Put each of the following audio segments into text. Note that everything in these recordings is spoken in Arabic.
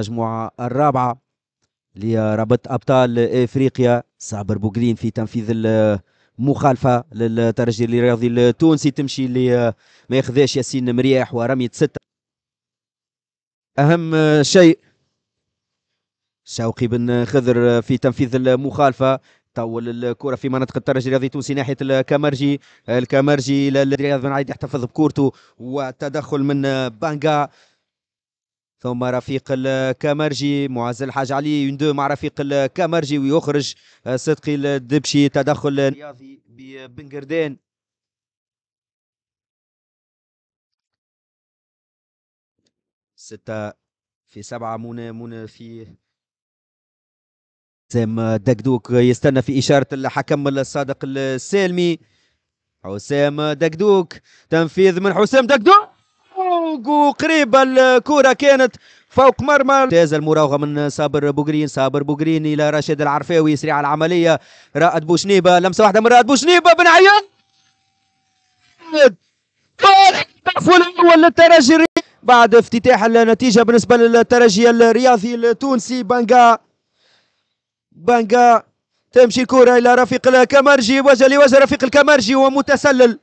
المجموعة الرابعة لرابط أبطال إفريقيا صابر بوغرين في تنفيذ المخالفة للترجي الرياضي التونسي تمشي اللي ما ياخذهاش ياسين مرياح ورمية ستة أهم شيء شوقي بن خضر في تنفيذ المخالفة طول الكره في منطقه الترجي الرياضي التونسي ناحيه الكامرجي الكامرجي للرياض بن عايد يحتفظ بكورته والتدخل من بانجا ثم رفيق الكامرجي معز الحاج علي يندو مع رفيق الكامرجي ويخرج آه، صدقي الدبشي تدخل رياضي ببنقردين ستة في سبعة منى منى في سام دكدوك يستنى في إشارة الحكم الصادق السالمي حسام دكدوك تنفيذ من حسام دكدوك فوق وقريبة الكرة كانت فوق مرمى تاز المراوغة من صابر بوغرين صابر بوغرين إلى رشيد العرفاوي يسري على العملية رائد بوشنيبة لمسة واحدة من رائد بوشنيبة بن عياد الأول للترجي بعد افتتاح النتيجة بالنسبة للترجي الرياضي التونسي بانجا بانجا تمشي الكرة إلى رفيق الكمرجي وجه لوجه رفيق الكمرجي ومتسلل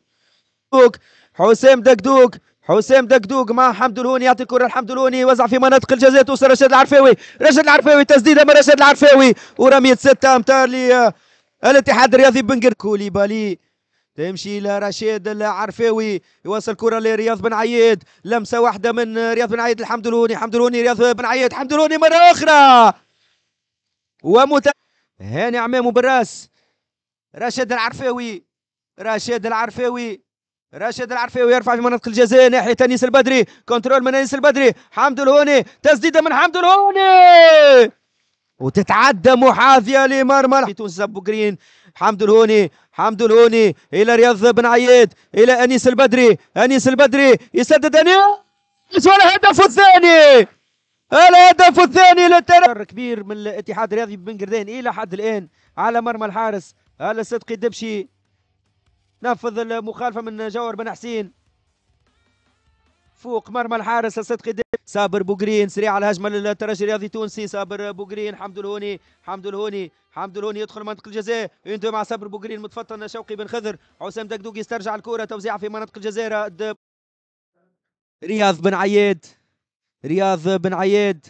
حسام دكدوك حسام دقدوق مع حمد الهوني يعطي الكره الحمد الهوني وزع في مناطق الجزاء توصل رشاد العرفاوي رشاد العرفاوي تسديده من رشاد العرفاوي ورميه ستة امتار للاتحاد آه، الرياضي بن كوليبالي تمشي لرشيد العرفاوي يوصل كره لرياض بن عياد لمسه واحده من رياض بن عياد الحمد الهوني حمد الهوني رياض بن عياد حمد الهوني مره اخرى ومت هاني عمامه بالراس رشيد العرفاوي رشيد العرفاوي راشد العرفي ويرفع في منطقه الجزاء ناحيه انيس البدري كنترول من انيس البدري حمد الهوني تسديده من حمد الهوني وتتعدى محاذيه لمرمى تونس بوكرين حمد الهوني حمد الهوني الى رياض بن عياد الى انيس البدري انيس البدري يسدد انيس والهدف الثاني الهدف الثاني للتر كبير من الاتحاد الرياضي بن قردين الى حد الان على مرمى الحارس على صدقي الدبشي نفذ المخالفة من جوهر بن حسين فوق مرمى الحارس الصدقي صابر بوغرين سريع على الهجمه للترجي الرياضي التونسي صابر بوغرين حمد الهوني حمد الهوني حمد الهوني يدخل منطقه الجزاء يندو مع صابر بوغرين متفطن شوقي بن خضر حسام دقدوقي يسترجع الكره توزيعها في منطقه الجزاء رياض بن عياد رياض بن عياد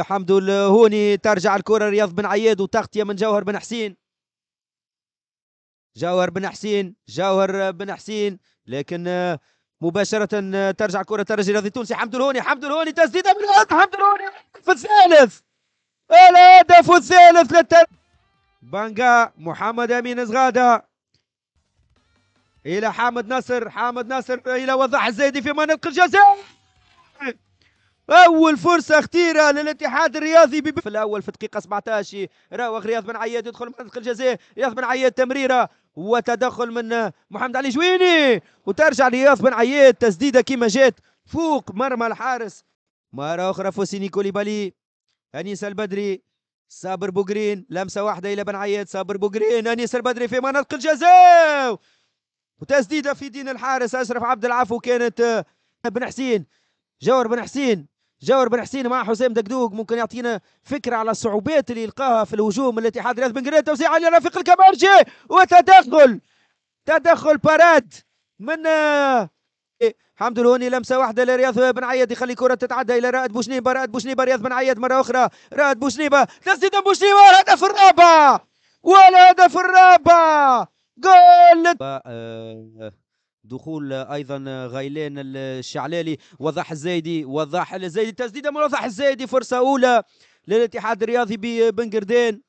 حمد الهوني ترجع الكره رياض بن عياد وتغطيه من جوهر بن حسين جوهر بن حسين جوهر بن حسين لكن آه، مباشرة آه، ترجع كرة الرياضي التونسي حمد الهوني حمد الهوني تسديدة من حمد الهوني في الثالث الهدف الثالث للتل بانجا محمد امين زغاده الى حامد نصر حامد نصر الى وضاح الزايدي في منطقه الجزاء اول فرصه خطيره للاتحاد الرياضي بب... في الاول في الدقيقه 17 راوغ رياض بن عياد يدخل منطقه الجزاء رياض بن عياد تمريره وتدخل من محمد علي جويني وترجع رياض بن عياد تسديده كما جات فوق مرمى الحارس مره اخرى فوسيني كوليبالي انيس البدري صابر بوغرين لمسه واحده الى بن عياد صابر بوغرين انيس البدري في منطقه الجزاء وتسديده في دين الحارس اشرف عبد العفو كانت بن حسين جور بن حسين جاور بن حسين مع حسام دقدوق ممكن يعطينا فكره على الصعوبات اللي يلقاها في الهجوم الاتحاد رياض بن قرين توزيع على رفيق الكبارجي وتدخل تدخل باراد من آه، حمد الهوني لمسه واحده لرياض بن عياد يخلي كره تتعدى الى رائد بوشنيبه رائد بوشنيبه رياض بن عياد مره اخرى رائد بوشنيبه تسديد بوشنيبه الهدف الرابع والهدف الرابع جول آه، دخول ايضا غيلان الشعلالي وضاح الزايدي وضاح الزايدي تسديده من وضاح الزايدي فرصه اولى للاتحاد الرياضي ببن قردان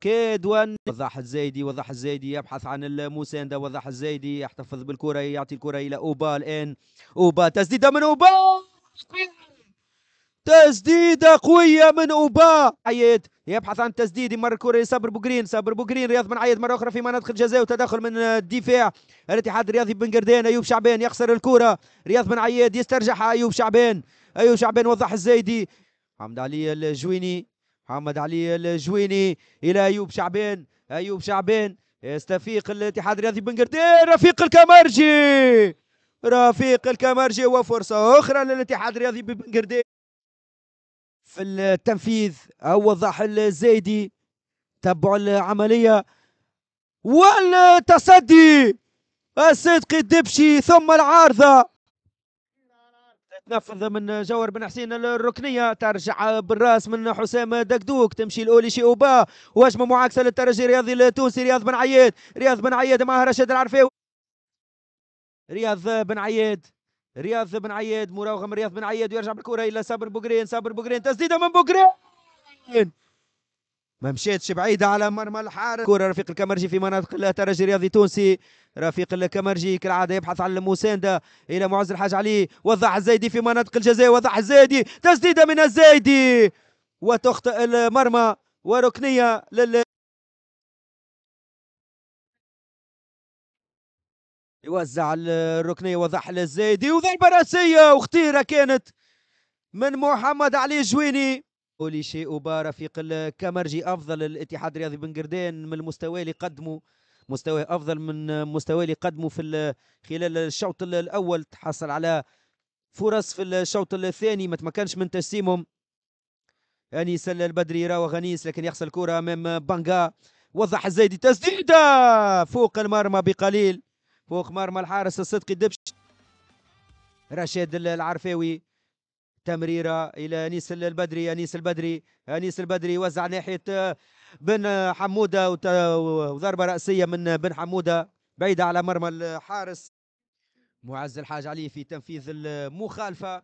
كاد وان وضاح الزايدي وضاح الزايدي يبحث عن المسانده وضاح الزايدي يحتفظ بالكره يعطي الكره الى اوبا الان اوبا تسديده من اوبا تسديدة قوية من أوبا عيد يبحث عن تسديد يمر الكرة لصبر بوقرين صبر بوقرين رياض بن عيد مرة أخرى في مناطق الجزاء وتدخل من الدفاع الاتحاد الرياضي بن قردين أيوب شعبان يخسر الكرة رياض بن عيد يسترجعها أيوب شعبان أيوب شعبان وضح الزايدي محمد علي الجويني محمد علي الجويني إلى أيوب شعبان أيوب شعبان يستفيق الاتحاد الرياضي بن قردين رفيق الكمرجي رفيق الكمرجي وفرصة أخرى للاتحاد الرياضي بن قردين في التنفيذ أوضح الزايدي تبع العملية والتصدي الصدقي الدبشي ثم العارضة تنفذ من جوهر بن حسين الركنية ترجع بالراس من حسام دكدوك تمشي الأولي اوبا وهجمة معاكسة للترجي الرياضي التونسي رياض بن عياد رياض بن عياد مع رشيد العرفاوي رياض بن عياد رياض بن عياد مراوغه رياض بن عياد ويرجع بالكره الى صابر بوغرين صابر بوغرين تسديده من بوغرين ما مشاتش بعيده على مرمى الحارس كره رفيق الكمرجي في مناطق الترجي الرياضي التونسي رفيق الكمرجي كالعاده يبحث عن المسانده الى معز الحاج علي وضع الزايدي في مناطق الجزاء وضع الزايدي تسديده من الزايدي وتخطئ المرمى وركنيه لل يوزع الركنيه وضح للزيدي وضرب راسيه وخطيره كانت من محمد علي جويني ولي شيء قل الكمرجي افضل الاتحاد الرياضي بن قردان من المستوى اللي قدمه مستوى افضل من مستوى اللي قدمه في خلال الشوط الاول تحصل على فرص في الشوط الثاني ما تمكنش من تجسيمهم انيس البدري يراوغ غنيس لكن يخسر الكره امام بانغا وضح الزايدي تسديده فوق المرمى بقليل فوق مرمى الحارس الصدقي دبش رشاد العرفاوي تمريرة إلى أنيس البدري أنيس البدري أنيس البدري وزع ناحية آه، بن آه، حمودة وضربة رأسية من آه، بن حمودة بعيدة على مرمى الحارس معز الحاج علي في تنفيذ المخالفة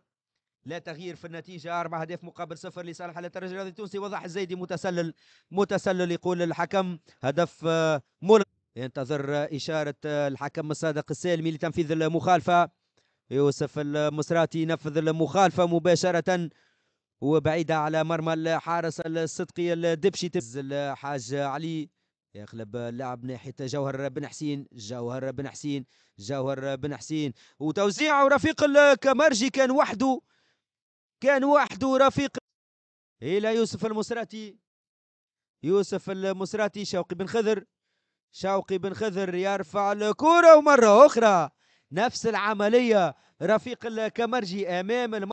لا تغيير في النتيجة أربع أهداف مقابل صفر لصالح الترجي الرياضي التونسي وضح الزيدي متسلل متسلل يقول الحكم هدف ملغي ينتظر إشارة الحكم الصادق السالمي لتنفيذ المخالفة يوسف المصراتي ينفذ المخالفة مباشرة وبعيدة على مرمى الحارس الصدقي الدبشي تبز الحاج علي يقلب اللعب ناحية جوهر بن حسين جوهر بن حسين جوهر بن حسين وتوزيع رفيق الكمرجي كان وحده كان وحده رفيق إلى يوسف المصراتي يوسف المصراتي شوقي بن خضر شوقي بن خضر يرفع الكرة ومرة أخرى نفس العملية رفيق الكمرجي أمام الم...